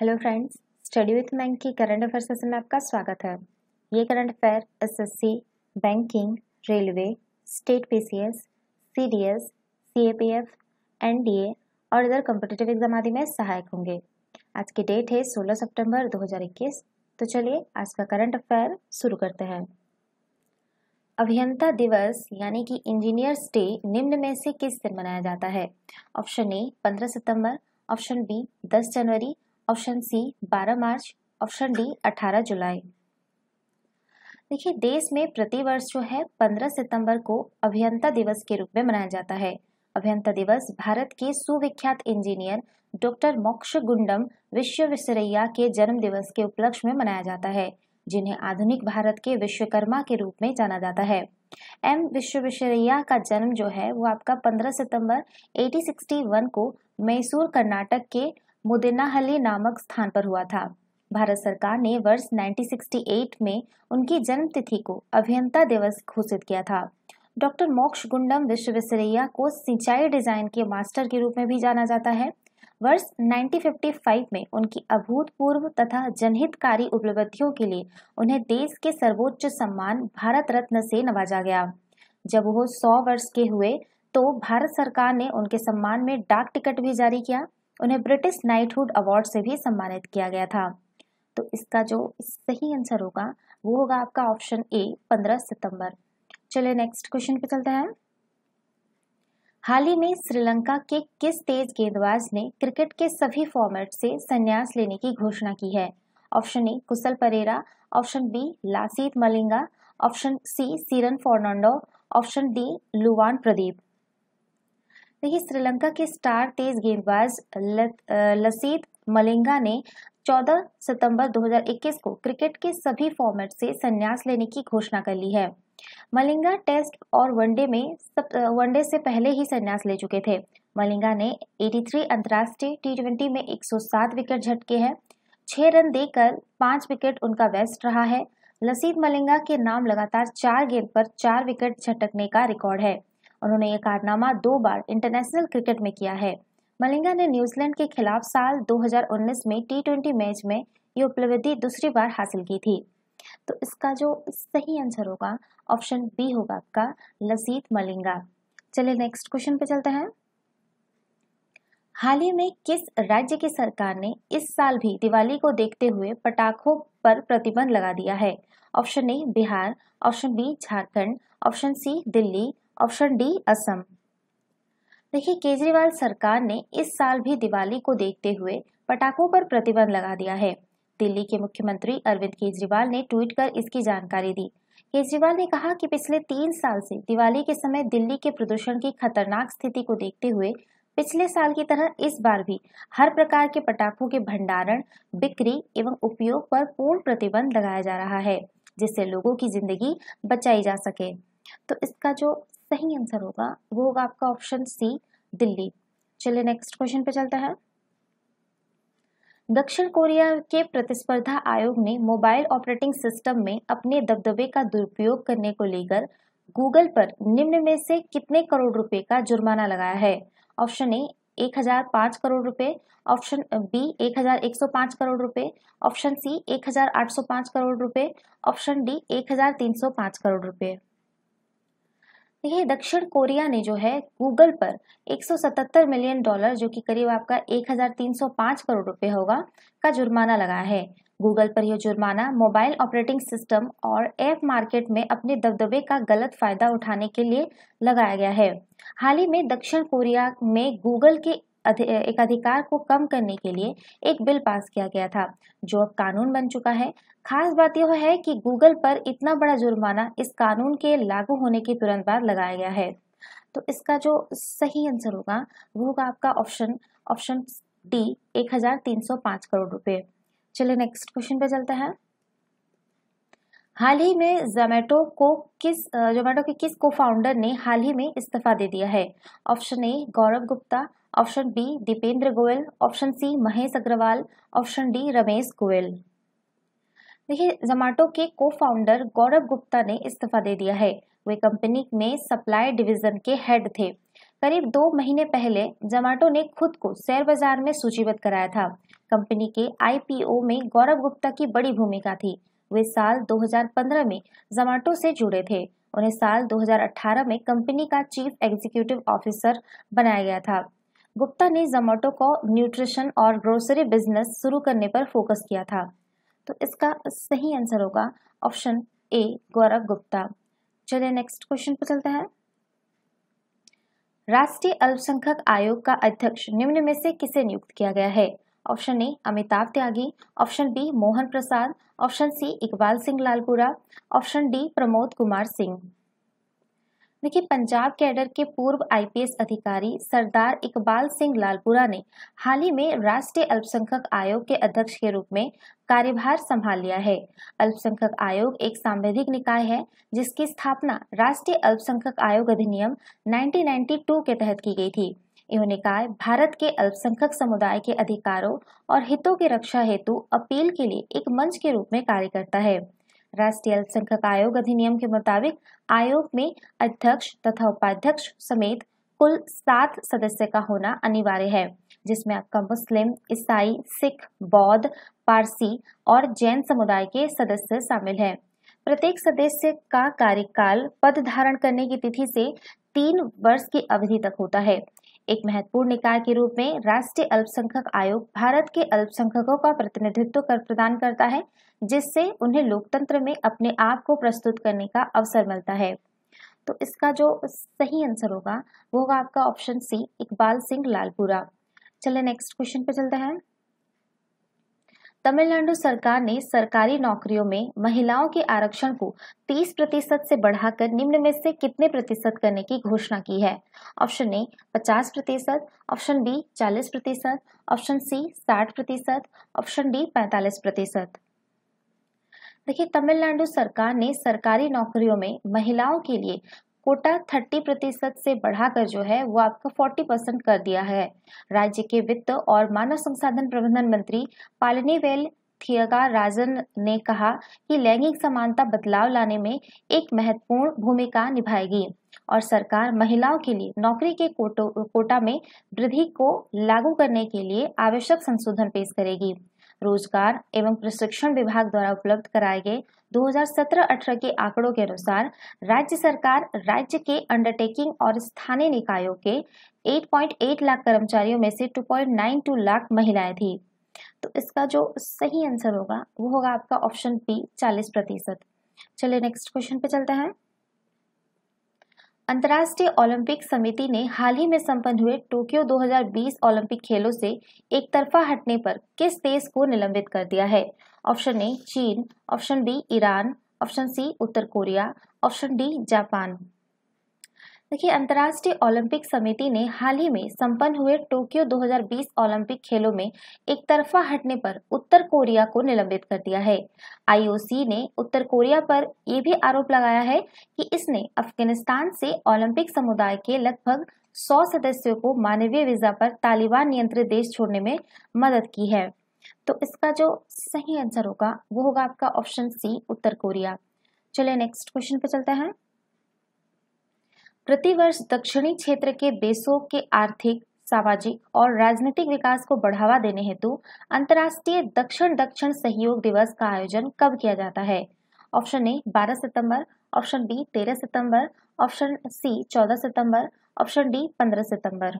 Hello friends study with bank की current affair session में आपका स्वागत है ये current affair SSC, banking railway state PCS, CDS, CAPF, NDA और इधर कॉम्पिटेटिव एग्जाम आदि में सहायक होंगे आज की डेट है 16 सितंबर 2021 तो चलिए आज का करंट अफेयर शुरू करते हैं अभियंता दिवस यानी कि इंजीनियर्स डे निम्न में से किस दिन मनाया जाता है ऑप्शन ए 15 सितंबर ऑप्शन बी 10 जनवरी ऑप्शन सी 12 मार्च ऑप्शन डी 18 जुलाई देखिए देश में प्रतिवर्ष जो है 15 सितंबर को अभियंता दिवस के रूप में मनाया जाता है अभियंता दिवस भारत के सुविख्यात engineer doctor Mokshagundam Visvesvaraya के जन्म दिवस के उपलक्ष्य में मनाया जाता है जिन्हें आधुनिक भारत के विश्वकर्मा के रूप में जाना जाता है एम विश्वविश्वरैया का जन्म जो है वो आपका 15 सितंबर 1861 को मैसूर कर्नाटक के मुदिनाहली नामक स्थान पर हुआ था भारत सरकार ने वर्ष 1968 में उनकी जन्म तिथि को अभियंता दिवस घोषित किया था डॉक्टर मोक्ष गुंडम विश्वेश्वरैया को सिंचाई डिजाइन के मास्टर के रूप में भी जाना जाता है वर्ष 1955 में उनकी अभूतपूर्व तथा जनहितकारी उपलब्धियों के लिए उन्हें देश के सर्वोच्च सम्मान भारत रत्न से नवाजा गया जब वो 100 वर्ष के हुए तो भारत सरकार ने उनके सम्मान में डाक टिकट भी जारी किया उन्हें ब्रिटिश नाइटहुड अवार्ड से भी सम्मानित किया गया था तो इसका जो सही आंसर होगा वो होगा आपका ऑप्शन ए 15 सितंबर चलिए नेक्स्ट क्वेश्चन पे चलते हैं हाल ही में श्रीलंका के किस तेज गेंदबाज ने क्रिकेट के सभी फॉर्मेट से संन्यास लेने की घोषणा की है option A Kushal Perera option B Lasith Malinga option C Shiran Fernando option D Luwan Pradeep वहीं श्रीलंका के स्टार तेज गेंदबाज लसीत मलिंगा ने 14 सितंबर 2021 को क्रिकेट के सभी फॉर्मेट से संन्यास लेने की घोषणा कर ली है मलिंगा टेस्ट और वनडे में सब वनडे से पहले ही संन्यास ले चुके थे मलिंगा ने 83 अंतर्राष्ट्रीय टी ट्वेंटी में 107 विकेट झटके हैं छह रन देकर पांच विकेट उनका वेस्ट रहा है लसीद मलिंगा के नाम लगातार चार गेंद पर चार विकेट झटकने का रिकॉर्ड है उन्होंने ये कारनामा दो बार इंटरनेशनल क्रिकेट में किया है मलिंगा ने न्यूजीलैंड के खिलाफ साल 2019 में टी मैच में ये उपलब्धि दूसरी बार हासिल की थी तो इसका जो सही आंसर होगा ऑप्शन बी होगा आपका लसीत मलिंगा चलिए नेक्स्ट क्वेश्चन पे चलते हैं हाल ही में किस राज्य की सरकार ने इस साल भी दिवाली को देखते हुए पटाखों पर प्रतिबंध लगा दिया है option A Bihar option B Jharkhand option C Delhi option D Assam देखिए केजरीवाल सरकार ने इस साल भी दिवाली को देखते हुए पटाखों पर प्रतिबंध लगा दिया है दिल्ली के मुख्यमंत्री अरविंद केजरीवाल ने ट्वीट कर इसकी जानकारी दी केजरीवाल ने कहा कि पिछले तीन साल से दिवाली के समय दिल्ली के प्रदूषण की खतरनाक स्थिति को देखते हुए पिछले साल की तरह इस बार भी हर प्रकार के पटाखों के भंडारण बिक्री एवं उपयोग पर पूर्ण प्रतिबंध लगाया जा रहा है जिससे लोगों की जिंदगी बचाई जा सके तो इसका जो सही आंसर होगा वो होगा आपका ऑप्शन सी दिल्ली चलिए नेक्स्ट क्वेश्चन पे चलता है दक्षिण कोरिया के प्रतिस्पर्धा आयोग ने मोबाइल ऑपरेटिंग सिस्टम में अपने दबदबे का दुरुपयोग करने को लेकर गूगल पर निम्न में से कितने करोड़ रुपए का जुर्माना लगाया है ऑप्शन ए एक हजार करोड़ रुपए ऑप्शन बी एक हजार एक सौ करोड़ रुपए ऑप्शन सी एक हजार आठ सौ करोड़ रुपए ऑप्शन डी एक हजार तीन सौ करोड़ रुपए देखिए दक्षिण कोरिया ने जो है गूगल पर 177 मिलियन डॉलर जो कि करीब आपका 1305 करोड़ रुपए होगा का जुर्माना लगाया है गूगल पर यह जुर्माना मोबाइल ऑपरेटिंग सिस्टम और ऐप मार्केट में अपने दबदबे का गलत फायदा उठाने के लिए लगाया गया है हाल ही में दक्षिण कोरिया में गूगल के एक अधिकार को कम करने के लिए एक बिल पास किया गया था जो अब कानून बन चुका है खास बात यह है कि गूगल पर इतना बड़ा जुर्माना इस कानून के लागू होने के तुरंत बाद लगाया गया है तो इसका जो सही आंसर होगा वो होगा आपका ऑप्शन ऑप्शन डी 1305 करोड़ रुपए चलिए नेक्स्ट क्वेश्चन पे चलते हैं हाल ही में जोमेटो को किस जोमेटो के किस को फाउंडर ने हाल ही में इस्तीफा दे दिया है option A Gaurav Gupta option B Deepinder Goyal option C Mahesh Agarwal option D Ramesh Goyal देखिए जोमेटो के को फाउंडर गौरव गुप्ता ने इस्तीफा दे दिया है वे कंपनी में सप्लाई डिवीजन के हेड थे करीब दो महीने पहले जोमेटो ने खुद को शेयर बाजार में सूचीबद्ध कराया था कंपनी के आईपीओ में गौरव गुप्ता की बड़ी भूमिका थी वे साल 2015 में जोमेटो से जुड़े थे उन्हें साल 2018 में कंपनी का चीफ एग्जीक्यूटिव ऑफिसर बनाया गया था गुप्ता ने जोमेटो को न्यूट्रिशन और ग्रोसरी बिजनेस शुरू करने पर फोकस किया था तो इसका सही आंसर होगा ऑप्शन ए गौरव गुप्ता चलिए नेक्स्ट क्वेश्चन पर चलते हैं राष्ट्रीय अल्पसंख्यक आयोग का अध्यक्ष निम्न में से किसे नियुक्त किया गया है option A Amitabh Tyagi option B Mohan Prasad option C Iqbal Singh Lalpura option D Pramod Kumar Singh देखिए पंजाब कैडर के पूर्व आईपीएस अधिकारी सरदार इकबाल सिंह लालपुरा ने हाल ही में राष्ट्रीय अल्पसंख्यक आयोग के अध्यक्ष के रूप में कार्यभार संभाल लिया है अल्पसंख्यक आयोग एक सांवैधिक निकाय है जिसकी स्थापना राष्ट्रीय अल्पसंख्यक आयोग अधिनियम 1992 के तहत की गई थी यह निकाय भारत के अल्पसंख्यक समुदाय के अधिकारों और हितों की रक्षा हेतु अपील के लिए एक मंच के रूप में कार्य करता है राष्ट्रीय अल्पसंख्यक आयोग अधिनियम के मुताबिक आयोग में अध्यक्ष तथा उपाध्यक्ष समेत कुल सात सदस्य का होना अनिवार्य है जिसमें आपका मुस्लिम ईसाई सिख बौद्ध पारसी और जैन समुदाय के सदस्य शामिल हैं प्रत्येक सदस्य का कार्यकाल पद धारण करने की तिथि से तीन वर्ष की अवधि तक होता है एक महत्वपूर्ण निकाय के रूप में राष्ट्रीय अल्पसंख्यक आयोग भारत के अल्पसंख्यकों का प्रतिनिधित्व कर प्रदान करता है जिससे उन्हें लोकतंत्र में अपने आप को प्रस्तुत करने का अवसर मिलता है तो इसका जो सही आंसर होगा वो होगा आपका ऑप्शन सी इकबाल सिंह लालपुरा चले नेक्स्ट क्वेश्चन पे चलते हैं तमिलनाडु सरकार ने सरकारी नौकरियों में महिलाओं के आरक्षण को 30 प्रतिशत से बढ़ाकर निम्न में से कितने प्रतिशत करने की घोषणा की है ऑप्शन ए 50 प्रतिशत ऑप्शन बी 40 प्रतिशत ऑप्शन सी 60 प्रतिशत ऑप्शन डी 45 प्रतिशत देखिए तमिलनाडु सरकार ने सरकारी नौकरियों में महिलाओं के लिए कोटा 30 प्रतिशत से बढ़ाकर जो है वो आपका 40 परसेंट कर दिया है राज्य के वित्त और मानव संसाधन प्रबंधन मंत्री पालनीवेल थियगा राजन ने कहा कि लैंगिक समानता बदलाव लाने में एक महत्वपूर्ण भूमिका निभाएगी और सरकार महिलाओं के लिए नौकरी के कोटो, कोटा में वृद्धि को लागू करने के लिए आवश्यक संशोधन पेश करेगी रोजगार एवं प्रशिक्षण विभाग द्वारा उपलब्ध कराए गए 2017-18 के आंकड़ों के अनुसार राज्य सरकार राज्य के अंडरटेकिंग और स्थानीय निकायों के 8.8 लाख कर्मचारियों में से 2.92 लाख महिलाएं थी तो इसका जो सही आंसर होगा वो होगा आपका ऑप्शन बी चालीस प्रतिशत चलिए नेक्स्ट क्वेश्चन पे चलते हैं अंतर्राष्ट्रीय ओलंपिक समिति ने हाल ही में संपन्न हुए टोक्यो 2020 ओलंपिक खेलों से एक तरफा हटने पर किस देश को निलंबित कर दिया है ऑप्शन ए चीन option B Iran option C उत्तर कोरिया ऑप्शन डी जापान देखिए अंतर्राष्ट्रीय ओलंपिक समिति ने हाल ही में संपन्न हुए टोक्यो 2020 ओलंपिक खेलों में एक तरफा हटने पर उत्तर कोरिया को निलंबित कर दिया है आईओसी ने उत्तर कोरिया पर यह भी आरोप लगाया है कि इसने अफगानिस्तान से ओलंपिक समुदाय के लगभग 100 सदस्यों को मानवीय वीजा पर तालिबान नियंत्रित देश छोड़ने में मदद की है तो इसका जो सही आंसर होगा वो होगा आपका ऑप्शन सी उत्तर कोरिया चलिए नेक्स्ट क्वेश्चन पे चलते हैं प्रतिवर्ष दक्षिणी क्षेत्र के देशों के आर्थिक सामाजिक और राजनीतिक विकास को बढ़ावा देने हेतु अंतर्राष्ट्रीय दक्षिण दक्षिण सहयोग दिवस का आयोजन कब किया जाता है ऑप्शन ए 12 सितंबर, ऑप्शन बी 13 सितंबर, ऑप्शन सी 14 सितंबर, ऑप्शन डी 15 सितंबर।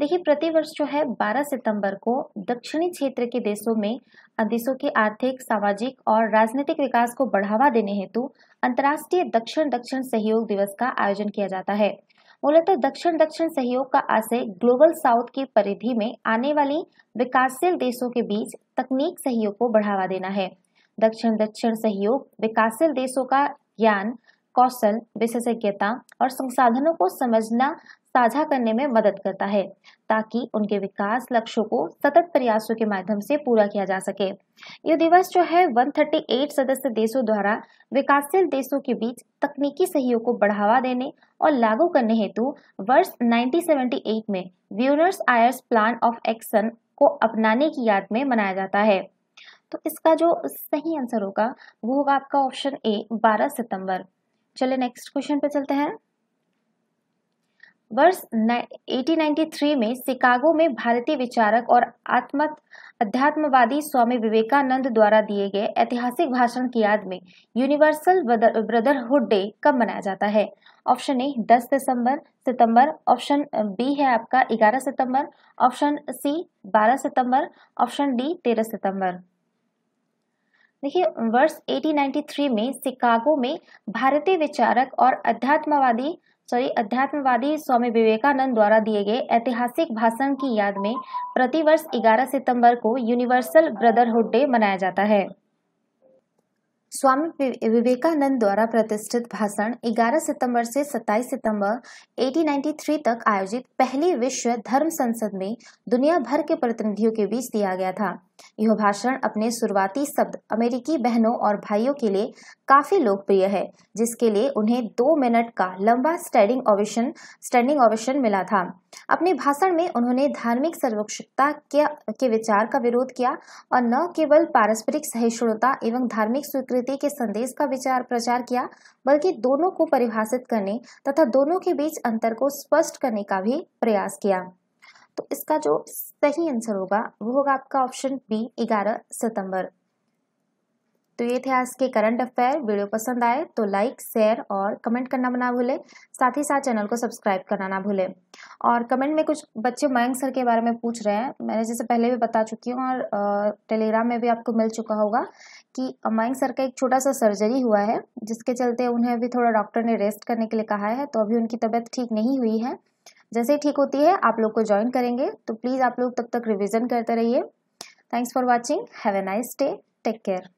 देखिए प्रतिवर्ष जो है 12 सितंबर को दक्षिणी क्षेत्र के देशों में देशों के आर्थिक सामाजिक और राजनीतिक विकास को बढ़ावा देने हेतु अंतर्राष्ट्रीय दक्षिण दक्षिण सहयोग दिवस का आयोजन किया जाता है मूलतः दक्षिण दक्षिण सहयोग का आशय ग्लोबल साउथ की परिधि में आने वाली विकासशील देशों के बीच तकनीक सहयोग को बढ़ावा देना है दक्षिण दक्षिण सहयोग विकासशील देशों का ज्ञान कौशल विशेषज्ञता और संसाधनों को समझना साझा करने में मदद करता है ताकि उनके विकास लक्ष्यों को सतत प्रयासों के माध्यम से पूरा किया जा सके ये दिवस जो है 138 सदस्य देशों द्वारा विकासशील देशों के बीच तकनीकी सहयोग को बढ़ावा देने और लागू करने हेतु वर्ष 1978 में व्यूनर्स आयर्स प्लान ऑफ एक्शन को अपनाने की याद में मनाया जाता है तो इसका जो सही आंसर होगा वो होगा आपका ऑप्शन ए 12 सितंबर चलिए नेक्स्ट क्वेश्चन पे चलते हैं वर्ष 1893 में शिकागो में भारतीय विचारक और आत्म अध्यात्मवादी स्वामी विवेकानंद द्वारा दिए गए ऐतिहासिक भाषण की याद में यूनिवर्सल ब्रदरहुड डे कब मनाया जाता है ऑप्शन ए 10 दिसंबर सितंबर ऑप्शन बी है आपका 11 सितंबर ऑप्शन सी 12 सितंबर ऑप्शन डी 13 सितंबर देखिए वर्ष 1893 में शिकागो में भारतीय विचारक और अध्यात्मवादी सॉरी अध्यात्मवादी स्वामी विवेकानंद द्वारा दिए गए ऐतिहासिक भाषण की याद में प्रतिवर्ष 11 सितंबर को यूनिवर्सल ब्रदरहुड डे मनाया जाता है स्वामी विवेकानंद द्वारा प्रतिष्ठित भाषण 11 सितंबर से 27 सितंबर 1893 तक आयोजित पहली विश्व धर्म संसद में दुनिया भर के प्रतिनिधियों के बीच दिया गया था यह भाषण अपने शुरुआती शब्द अमेरिकी बहनों और भाइयों के लिए काफी लोकप्रिय है जिसके लिए उन्हें दो मिनट का लंबा स्टैंडिंग ओवेशन स्टैंडिंग ओवेशन मिला था अपने भाषण में उन्होंने धार्मिक सर्वोक्षता के विचार का विरोध किया और न केवल पारस्परिक सहिष्णुता एवं धार्मिक स्वीकृति के संदेश का विचार प्रचार किया बल्कि दोनों को परिभाषित करने तथा दोनों के बीच अंतर को स्पष्ट करने का भी प्रयास किया तो इसका जो सही आंसर होगा वो होगा आपका ऑप्शन बी ग्यारह सितंबर तो ये थे आज के करंट अफेयर वीडियो पसंद आए तो लाइक शेयर और कमेंट करना ना भूले साथ ही साथ चैनल को सब्सक्राइब करना ना भूले और कमेंट में कुछ बच्चे मयंक सर के बारे में पूछ रहे हैं मैंने जैसे पहले भी बता चुकी हूँ और टेलीग्राम में भी आपको मिल चुका होगा कि मयंक सर का एक छोटा सा सर्जरी हुआ है जिसके चलते उन्हें अभी थोड़ा डॉक्टर ने रेस्ट करने के लिए कहा है तो अभी उनकी तबीयत ठीक नहीं हुई है जैसे ही ठीक होती है आप लोग को ज्वाइन करेंगे तो प्लीज़ आप लोग तब तक रिविज़न करते रहिए thanks for watching have a nice day take care